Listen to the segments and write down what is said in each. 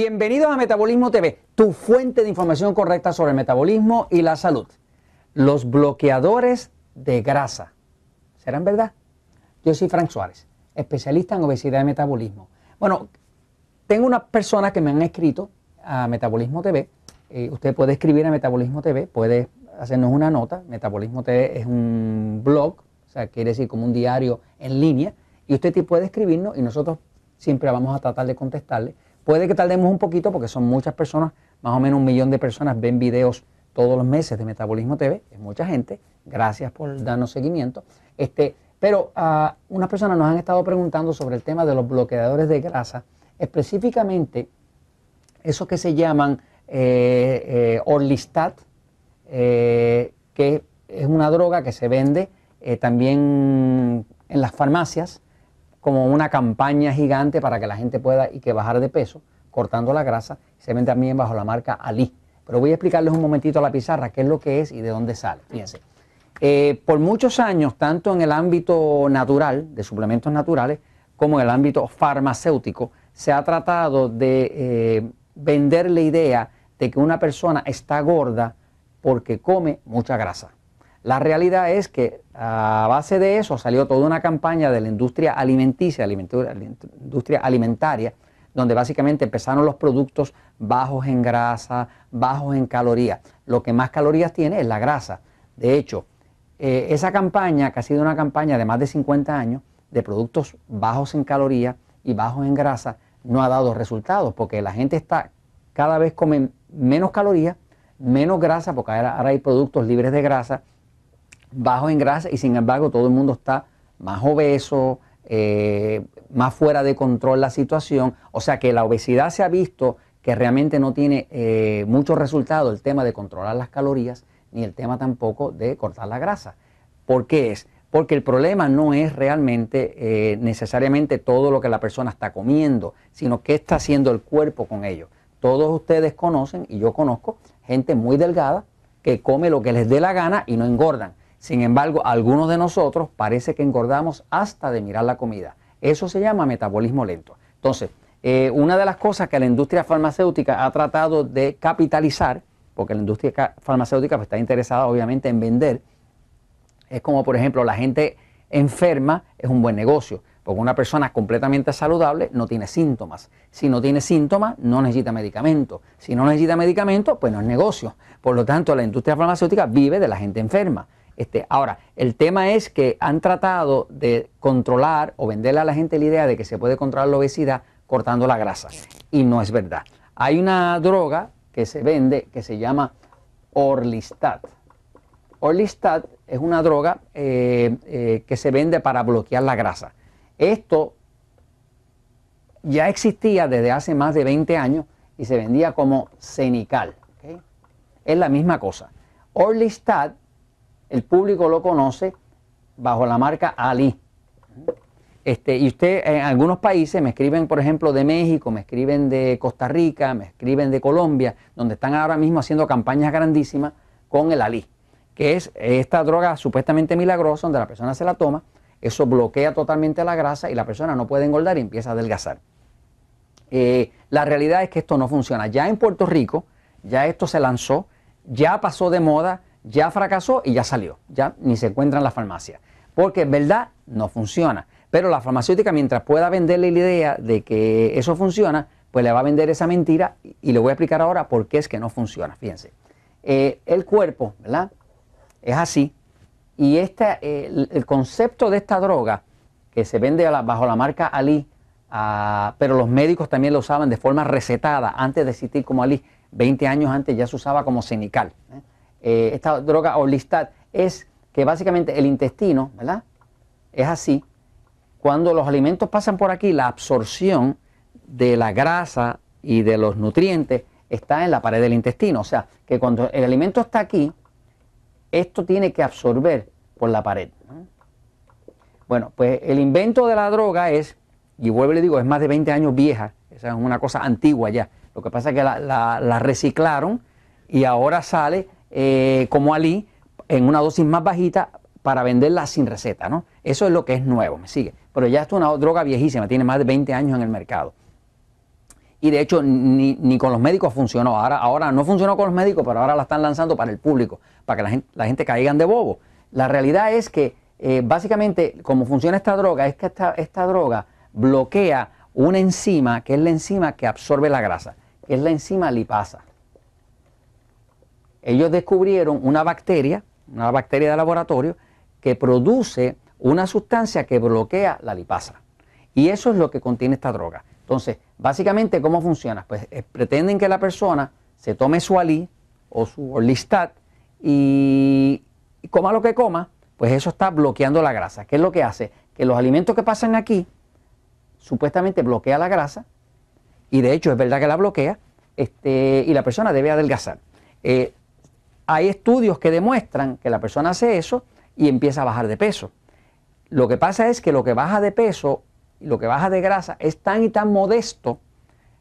Bienvenidos a Metabolismo TV, tu fuente de información correcta sobre el metabolismo y la salud. Los bloqueadores de grasa. ¿Serán verdad? Yo soy Frank Suárez, especialista en obesidad y metabolismo. Bueno, tengo unas personas que me han escrito a Metabolismo TV. Eh, usted puede escribir a Metabolismo TV, puede hacernos una nota. Metabolismo TV es un blog, o sea, quiere decir como un diario en línea. Y usted puede escribirnos y nosotros siempre vamos a tratar de contestarle. Puede que tardemos un poquito porque son muchas personas, más o menos un millón de personas ven videos todos los meses de Metabolismo TV, es mucha gente, gracias por darnos seguimiento. Este, pero ah, unas personas nos han estado preguntando sobre el tema de los bloqueadores de grasa, específicamente esos que se llaman eh, eh Orlistat, eh, que es una droga que se vende eh, también en las farmacias como una campaña gigante para que la gente pueda y que bajar de peso, cortando la grasa, se vende también bajo la marca Ali. Pero voy a explicarles un momentito a la pizarra qué es lo que es y de dónde sale. Fíjense. Eh, por muchos años, tanto en el ámbito natural, de suplementos naturales, como en el ámbito farmacéutico, se ha tratado de eh, vender la idea de que una persona está gorda porque come mucha grasa. La realidad es que a base de eso salió toda una campaña de la industria alimenticia, industria alimentaria, donde básicamente empezaron los productos bajos en grasa, bajos en calorías. Lo que más calorías tiene es la grasa. De hecho, eh, esa campaña, que ha sido una campaña de más de 50 años, de productos bajos en calorías y bajos en grasa, no ha dado resultados, porque la gente está cada vez comen menos calorías, menos grasa, porque ahora hay productos libres de grasa, bajo en grasa y sin embargo todo el mundo está más obeso, eh, más fuera de control la situación. O sea que la obesidad se ha visto que realmente no tiene eh, mucho resultado el tema de controlar las calorías ni el tema tampoco de cortar la grasa. ¿Por qué es? Porque el problema no es realmente eh, necesariamente todo lo que la persona está comiendo, sino qué está haciendo el cuerpo con ello. Todos ustedes conocen, y yo conozco, gente muy delgada que come lo que les dé la gana y no engordan. Sin embargo, algunos de nosotros parece que engordamos hasta de mirar la comida. Eso se llama metabolismo lento. Entonces, eh, una de las cosas que la industria farmacéutica ha tratado de capitalizar, porque la industria farmacéutica pues, está interesada obviamente en vender, es como por ejemplo la gente enferma es un buen negocio, porque una persona completamente saludable no tiene síntomas. Si no tiene síntomas, no necesita medicamento. Si no necesita medicamento, pues no es negocio. Por lo tanto, la industria farmacéutica vive de la gente enferma. Este, ahora, el tema es que han tratado de controlar o venderle a la gente la idea de que se puede controlar la obesidad cortando la grasa. Y no es verdad. Hay una droga que se vende que se llama Orlistat. Orlistat es una droga eh, eh, que se vende para bloquear la grasa. Esto ya existía desde hace más de 20 años y se vendía como Cenical. Es la misma cosa. Orlistat el público lo conoce bajo la marca Ali. Este, y usted en algunos países me escriben, por ejemplo, de México, me escriben de Costa Rica, me escriben de Colombia, donde están ahora mismo haciendo campañas grandísimas con el Ali, que es esta droga supuestamente milagrosa, donde la persona se la toma, eso bloquea totalmente la grasa y la persona no puede engordar y empieza a adelgazar. Eh, la realidad es que esto no funciona. Ya en Puerto Rico, ya esto se lanzó, ya pasó de moda, ya fracasó y ya salió, ya ni se encuentra en la farmacia. Porque en verdad no funciona. Pero la farmacéutica, mientras pueda venderle la idea de que eso funciona, pues le va a vender esa mentira y le voy a explicar ahora por qué es que no funciona. Fíjense, eh, el cuerpo, ¿verdad? Es así. Y el concepto de esta droga, que se vende bajo la marca Ali, ah, pero los médicos también lo usaban de forma recetada antes de existir como Ali. 20 años antes ya se usaba como cenical. ¿eh? Eh, esta droga Orlistat, es que básicamente el intestino, ¿verdad? Es así. Cuando los alimentos pasan por aquí, la absorción de la grasa y de los nutrientes está en la pared del intestino. O sea, que cuando el alimento está aquí, esto tiene que absorber por la pared. Bueno, pues el invento de la droga es, y vuelvo y le digo, es más de 20 años vieja, esa es una cosa antigua ya. Lo que pasa es que la reciclaron y ahora sale eh, como Ali en una dosis más bajita para venderla sin receta, ¿no? Eso es lo que es nuevo, me sigue. Pero ya esto es una droga viejísima, tiene más de 20 años en el mercado. Y de hecho ni, con los médicos funcionó. Ahora, ahora no funcionó con los médicos, pero ahora la están lanzando para el público, para que la gente, caigan de bobo. La realidad es que eh, básicamente como funciona esta droga es que esta, esta droga bloquea una enzima que es la enzima que absorbe la grasa, que es la enzima lipasa ellos descubrieron una bacteria, una bacteria de laboratorio, que produce una sustancia que bloquea la lipasa. Y eso es lo que contiene esta droga. Entonces, básicamente, ¿cómo funciona? Pues eh, pretenden que la persona se tome su alí o su orlistat y, coma lo que coma, pues eso está bloqueando la grasa. ¿Qué es lo que hace? Que los alimentos que pasan aquí supuestamente bloquea la grasa y de hecho es verdad que la bloquea este, y la persona debe adelgazar. Eh, hay estudios que demuestran que la persona hace eso y empieza a bajar de peso. Lo que pasa es que lo que baja de peso, y lo que baja de grasa, es tan y tan modesto.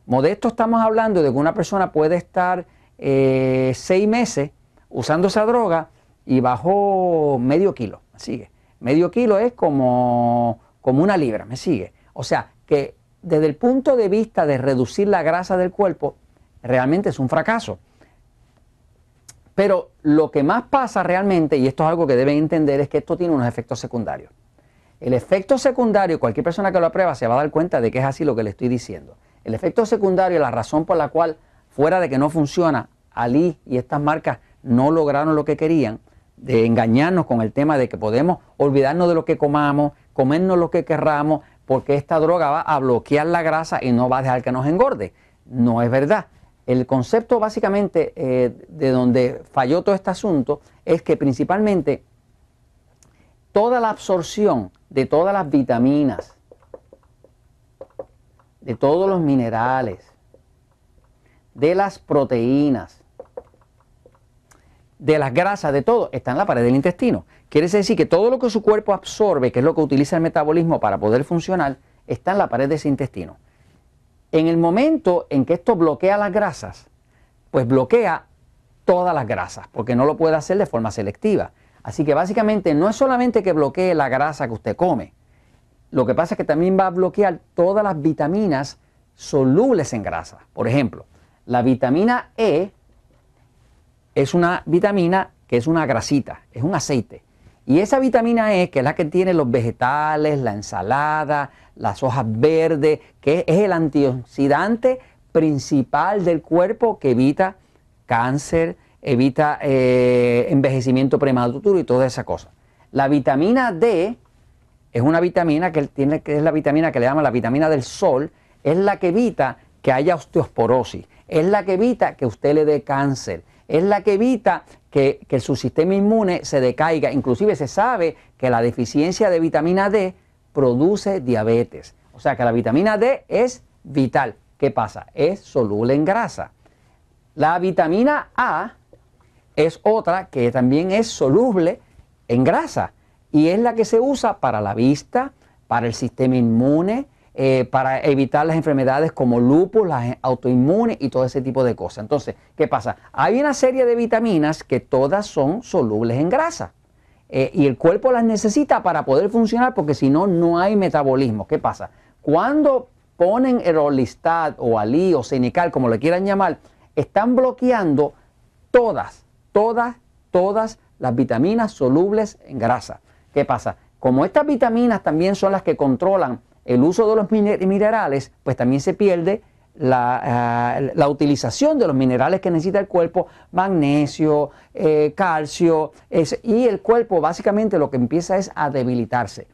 Modesto estamos hablando de que una persona puede estar eh, seis meses usando esa droga y bajó medio kilo, ¿me sigue? Medio kilo es como, como una libra, ¿me sigue? O sea, que desde el punto de vista de reducir la grasa del cuerpo, realmente es un fracaso. Pero lo que más pasa realmente, y esto es algo que deben entender, es que esto tiene unos efectos secundarios. El efecto secundario, cualquier persona que lo aprueba se va a dar cuenta de que es así lo que le estoy diciendo. El efecto secundario, es la razón por la cual, fuera de que no funciona, Ali y estas marcas no lograron lo que querían, de engañarnos con el tema de que podemos olvidarnos de lo que comamos, comernos lo que querramos, porque esta droga va a bloquear la grasa y no va a dejar que nos engorde. No es verdad. El concepto básicamente eh, de donde falló todo este asunto es que principalmente toda la absorción de todas las vitaminas, de todos los minerales, de las proteínas, de las grasas, de todo, está en la pared del intestino. Quiere decir que todo lo que su cuerpo absorbe, que es lo que utiliza el metabolismo para poder funcionar, está en la pared de ese intestino. En el momento en que esto bloquea las grasas, pues bloquea todas las grasas, porque no lo puede hacer de forma selectiva. Así que básicamente no es solamente que bloquee la grasa que usted come, lo que pasa es que también va a bloquear todas las vitaminas solubles en grasa. Por ejemplo, la vitamina E es una vitamina que es una grasita, es un aceite. Y esa vitamina E, que es la que tienen los vegetales, la ensalada, las hojas verdes, que es el antioxidante principal del cuerpo que evita cáncer, evita eh, envejecimiento prematuro y toda esa cosa. La vitamina D es una vitamina que tiene que es la vitamina que le llaman la vitamina del sol, es la que evita que haya osteoporosis, es la que evita que usted le dé cáncer, es la que evita que, su sistema inmune se decaiga. Inclusive se sabe que la deficiencia de vitamina D produce diabetes. O sea que la vitamina D es vital. ¿Qué pasa? Es soluble en grasa. La vitamina A es otra que también es soluble en grasa y es la que se usa para la vista, para el sistema inmune, eh, para evitar las enfermedades como lupus, las autoinmunes y todo ese tipo de cosas. Entonces, ¿qué pasa? Hay una serie de vitaminas que todas son solubles en grasa. Eh, y el cuerpo las necesita para poder funcionar porque si no, no hay metabolismo. ¿Qué pasa? Cuando ponen el o Alí o Senical, como le quieran llamar, están bloqueando todas, todas, todas las vitaminas solubles en grasa. ¿Qué pasa? Como estas vitaminas también son las que controlan el uso de los minerales, pues también se pierde ah, la, utilización de los minerales que necesita el cuerpo, magnesio, eh, calcio, y el cuerpo básicamente lo que empieza es a debilitarse.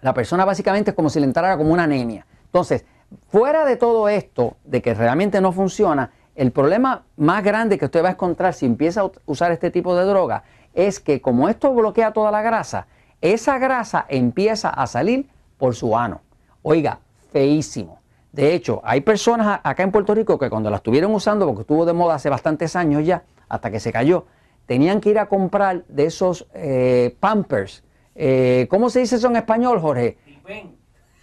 La persona básicamente es como si le entrara como una anemia. Entonces, fuera de todo esto, de que realmente no funciona, el problema más grande que usted va a encontrar si empieza a usar este tipo de droga es que como esto bloquea toda la grasa, esa grasa empieza a salir por su ano. Oiga, feísimo. De hecho, hay personas acá en Puerto Rico que cuando la estuvieron usando, porque estuvo de moda hace bastantes años ya, hasta que se cayó, tenían que ir a comprar de esos eh, pampers. Eh, ¿Cómo se dice eso en español, Jorge?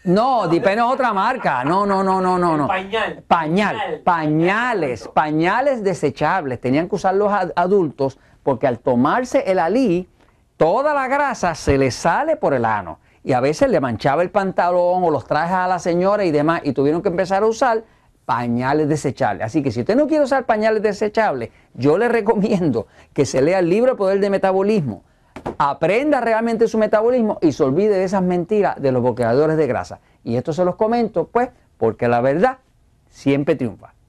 No, Dipen es otra marca. No, no, no, no, no. no. Pañal. Pañal. Pañales. Pañales desechables. Tenían que usar los adultos porque al tomarse el alí, toda la grasa se le sale por el ano y a veces le manchaba el pantalón o los trajes a la señora y demás y tuvieron que empezar a usar pañales desechables. Así que si usted no quiere usar pañales desechables, yo le recomiendo que se lea el libro El Poder de Metabolismo, aprenda realmente su metabolismo y se olvide de esas mentiras de los bloqueadores de grasa. Y esto se los comento pues porque la verdad siempre triunfa.